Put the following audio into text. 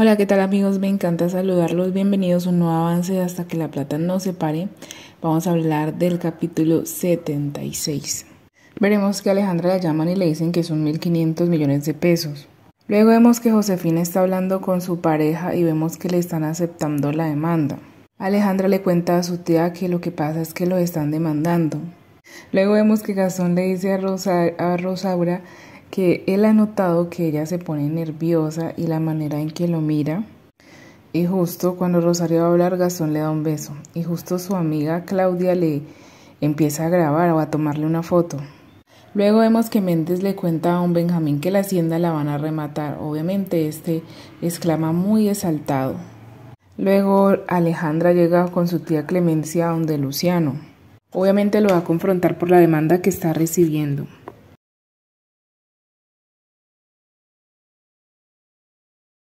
Hola, ¿qué tal amigos? Me encanta saludarlos. Bienvenidos a un nuevo avance Hasta que la plata no se pare. Vamos a hablar del capítulo 76. Veremos que Alejandra la llaman y le dicen que son 1.500 millones de pesos. Luego vemos que Josefina está hablando con su pareja y vemos que le están aceptando la demanda. Alejandra le cuenta a su tía que lo que pasa es que lo están demandando. Luego vemos que Gastón le dice a, Rosa, a Rosaura que él ha notado que ella se pone nerviosa y la manera en que lo mira. Y justo cuando Rosario va a hablar, Gastón le da un beso. Y justo su amiga Claudia le empieza a grabar o a tomarle una foto. Luego vemos que Méndez le cuenta a un Benjamín que la hacienda la van a rematar. Obviamente este exclama muy exaltado. Luego Alejandra llega con su tía Clemencia a donde Luciano. Obviamente lo va a confrontar por la demanda que está recibiendo.